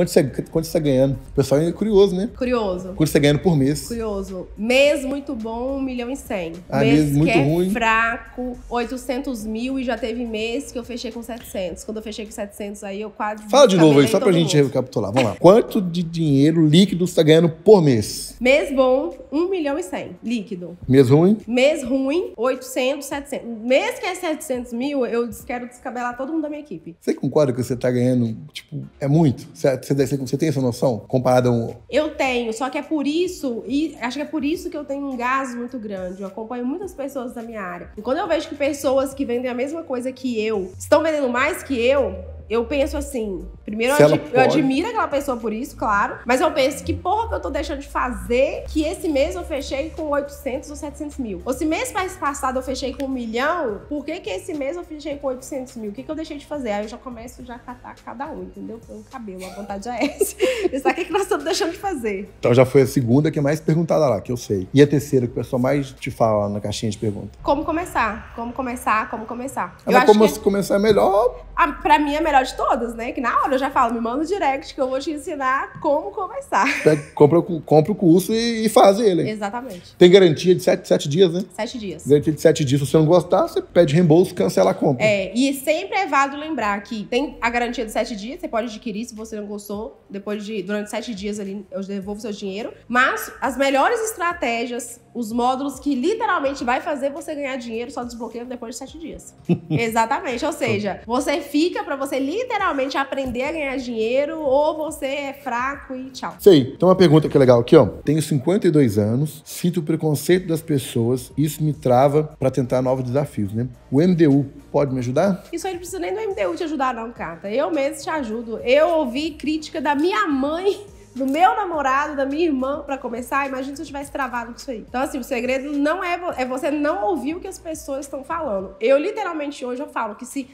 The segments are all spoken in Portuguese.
Quanto você, quanto você tá ganhando? O pessoal é curioso, né? Curioso. Quanto você tá ganhando por mês? Curioso. Mês muito bom, 1 milhão e 100. Ah, mês, mês muito é ruim. fraco, 800 mil e já teve mês que eu fechei com 700. Quando eu fechei com 700 aí, eu quase... Fala de novo aí, só pra gente mundo. recapitular. Vamos lá. Quanto de dinheiro líquido você tá ganhando por mês? Mês bom, 1 milhão e 100, líquido. Mês ruim? Mês ruim, 800, 700. Mês que é 700 mil, eu quero descabelar todo mundo da minha equipe. Você concorda que você tá ganhando, tipo, é muito? 700 você, você tem essa noção comparada a um. Eu tenho, só que é por isso, e acho que é por isso que eu tenho um gás muito grande. Eu acompanho muitas pessoas da minha área. E quando eu vejo que pessoas que vendem a mesma coisa que eu estão vendendo mais que eu, eu penso assim, primeiro eu, ad, eu, admiro aquela pessoa por isso, claro, mas eu penso que porra que eu tô deixando de fazer que esse mês eu fechei com 800 ou 700 mil. Ou se mês passado eu fechei com um milhão, por que que esse mês eu fechei com 800 mil? O que que eu deixei de fazer? Aí eu já começo já a catar cada um, entendeu? Pelo cabelo, a vontade já é essa. o que que nós estamos deixando de fazer. Então já foi a segunda que é mais perguntada lá, que eu sei. E a terceira que o pessoal mais te fala na caixinha de perguntas? Como começar? Como começar? Como começar? Ah, eu como que... começar é melhor a, pra mim, a melhor de todas, né? Que na hora eu já falo, me manda o direct que eu vou te ensinar como conversar. É, compra, compra o curso e, e faz ele. Exatamente. Tem garantia de sete, sete dias, né? Sete dias. Garantia de sete dias. Se você não gostar, você pede reembolso, cancela a compra. É, e sempre é válido lembrar que tem a garantia de sete dias, você pode adquirir se você não gostou. Depois de, durante sete dias ali, eu devolvo seu dinheiro. Mas as melhores estratégias os módulos que literalmente vai fazer você ganhar dinheiro só desbloqueando depois de sete dias. Exatamente. Ou seja, você fica para você literalmente aprender a ganhar dinheiro ou você é fraco e tchau. Sei. Então uma pergunta que é legal aqui, ó. Tenho 52 anos, sinto o preconceito das pessoas, isso me trava para tentar novos desafios, né? O MDU pode me ajudar? Isso aí não precisa nem do MDU te ajudar não, Cata. Eu mesmo te ajudo. Eu ouvi crítica da minha mãe do meu namorado, da minha irmã, para começar, imagina se eu tivesse travado com isso aí. Então, assim, o segredo não é, é você não ouvir o que as pessoas estão falando. Eu, literalmente, hoje eu falo que se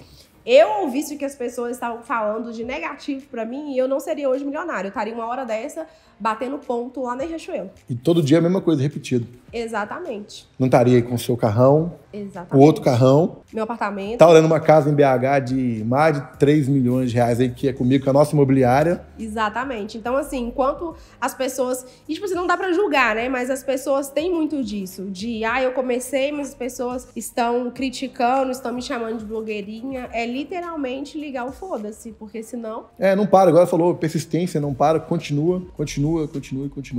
eu ouvisse o que as pessoas estavam falando de negativo para mim e eu não seria hoje milionário. Eu estaria uma hora dessa batendo ponto lá na Riachuelo. E todo dia é a mesma coisa, repetido. Exatamente. Não estaria com o seu carrão, Exatamente. o outro carrão. Meu apartamento. Tá olhando uma casa em BH de mais de 3 milhões de reais aí, que é comigo, com é a nossa imobiliária. Exatamente. Então, assim, enquanto as pessoas... E, tipo, assim, não dá para julgar, né? Mas as pessoas têm muito disso. De, ah, eu comecei, mas as pessoas estão criticando, estão me chamando de blogueirinha. É literalmente ligar o foda-se, porque senão. É, não para. Agora falou persistência, não para, continua, continua, continua e continua.